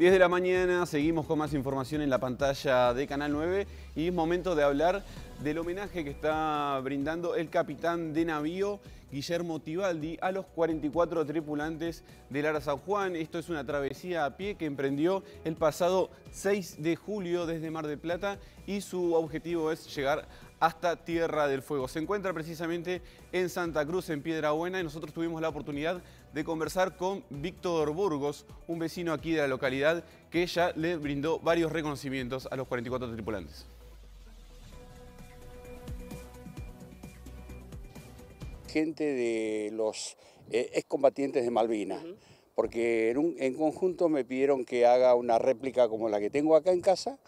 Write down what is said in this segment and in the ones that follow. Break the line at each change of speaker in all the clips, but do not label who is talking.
10 de la mañana, seguimos con más información en la pantalla de Canal 9 y es momento de hablar del homenaje que está brindando el capitán de navío Guillermo Tibaldi a los 44 tripulantes del Ara San Juan. Esto es una travesía a pie que emprendió el pasado 6 de julio desde Mar de Plata y su objetivo es llegar hasta Tierra del Fuego. Se encuentra precisamente en Santa Cruz, en Piedra Buena, y nosotros tuvimos la oportunidad de conversar con Víctor Burgos, un vecino aquí de la localidad, que ya le brindó varios reconocimientos a los 44 tripulantes.
Gente de los eh, excombatientes de Malvinas. porque en, conjunto me pidieron que haga una réplica como la que tengo acá en casa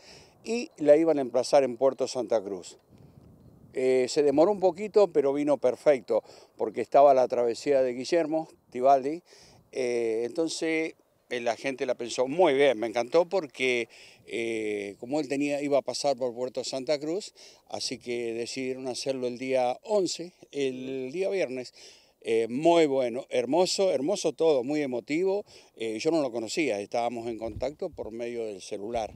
y la iban a emplazar en Puerto Santa Cruz. Eh, se demoró un poquito, pero vino perfecto, porque estaba la travesía de Guillermo Tibaldi. Eh, entonces eh, la gente la pensó muy bien, me encantó porque como él tenía, iba a pasar por Puerto Santa Cruz, así que decidieron hacerlo el día 11, el día viernes. muy bueno, hermoso, hermoso todo, muy emotivo. yo no lo conocía, estábamos en contacto por medio del celular.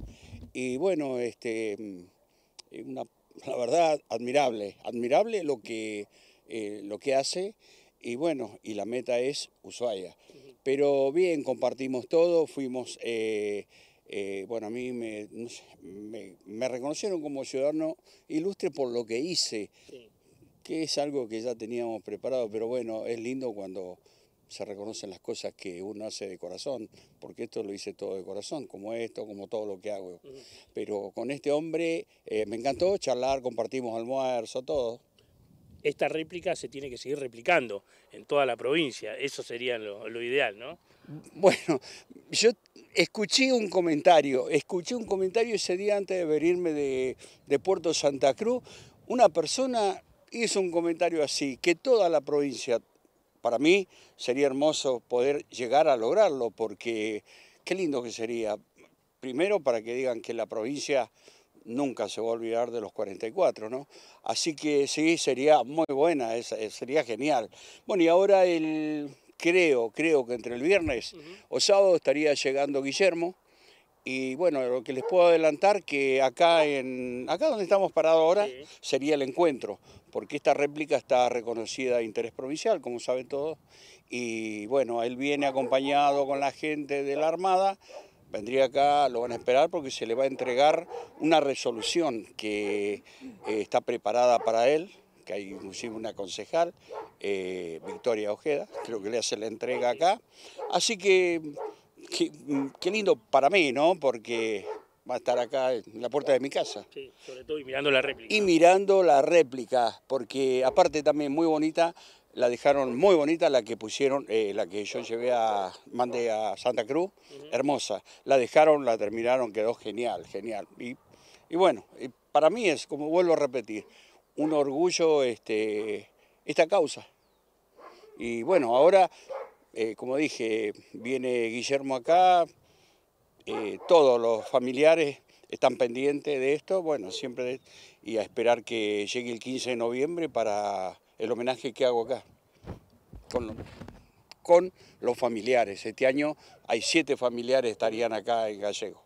Y bueno, este, mm, una la verdad, admirable, admirable lo que, eh, lo que hace y bueno, y la meta es Ushuaia. Pero bien, compartimos todo, fuimos, eh, eh, bueno, a mí me, me, reconocieron como ciudadano ilustre por lo que hice, que es algo que ya teníamos preparado, pero bueno, es lindo cuando se reconocen las cosas que uno hace de corazón, porque esto lo hice todo de corazón, como esto, como todo lo que hago. Pero con este hombre eh, me encantó charlar, compartimos almuerzo, todo. Esta réplica se tiene que seguir replicando en toda la provincia, eso sería lo, ideal, ¿no? Bueno, yo escuché un comentario, escuché un comentario ese día antes de venirme de, de Puerto Santa Cruz, una persona hizo un comentario así, que toda la provincia para mí sería hermoso poder llegar a lograrlo porque qué lindo que sería. Primero para que digan que la provincia nunca se va a olvidar de los 44, ¿no? Así que sí, sería muy buena, eh, sería genial. Bueno, y ahora el, creo, creo que entre el viernes o sábado estaría llegando Guillermo, y bueno, lo que les puedo adelantar que acá en acá donde estamos parados ahora sería el encuentro, porque esta réplica está reconocida de interés provincial, como saben todos. Y bueno, él viene acompañado con la gente de la Armada. Vendría acá, lo van a esperar porque se le va a entregar una resolución que eh, está preparada para él, que hay inclusive una concejal, eh, Victoria Ojeda, creo que le hace la entrega acá. Así que qué, lindo para mí, ¿no? Porque va a estar acá en la puerta de mi casa. Sí, sobre todo y mirando la réplica. Y mirando la réplica, porque aparte también muy bonita, la dejaron muy bonita la que pusieron, eh, la que yo llevé a, mandé a Santa Cruz, hermosa. La dejaron, la terminaron, quedó genial, genial. Y, bueno, para mí es, como vuelvo a repetir, un orgullo este, esta causa. Y bueno, ahora eh, como dije, viene Guillermo acá, eh, todos los familiares están pendientes de esto, bueno, siempre y a esperar que llegue el 15 de noviembre para el homenaje que hago acá, con, los familiares. Este año hay siete familiares estarían acá en Gallego.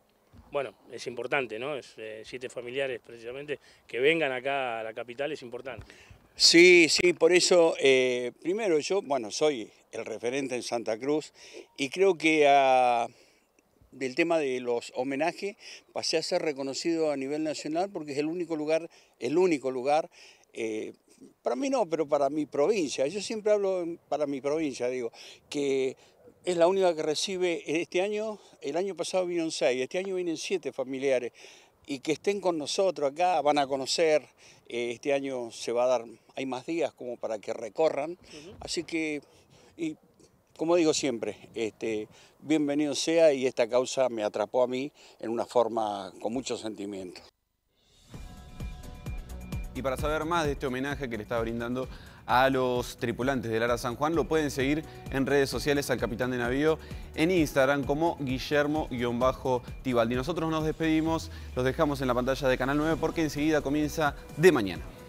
Bueno, es importante, ¿no? Es, eh, siete familiares precisamente que vengan acá a la capital es importante. Sí, sí, por eso, primero yo, bueno, soy el referente en Santa Cruz, y creo que ah, del tema de los homenajes pasé a ser reconocido a nivel nacional porque es el único lugar, el único lugar, eh, para mí no, pero para mi provincia, yo siempre hablo para mi provincia, digo, que es la única que recibe este año, el año pasado vinieron seis, este año vienen siete familiares y que estén con nosotros acá, van a conocer, eh, este año se va a dar, hay más días como para que recorran, así que y como digo siempre, este, bienvenido sea y esta causa me atrapó a mí en una forma con mucho sentimiento.
Y para saber más de este homenaje que le está brindando a los tripulantes del Ara San Juan, lo pueden seguir en redes sociales al capitán de navío en Instagram como Guillermo-Tibaldi. Nosotros nos despedimos, los dejamos en la pantalla de Canal 9 porque enseguida comienza de mañana.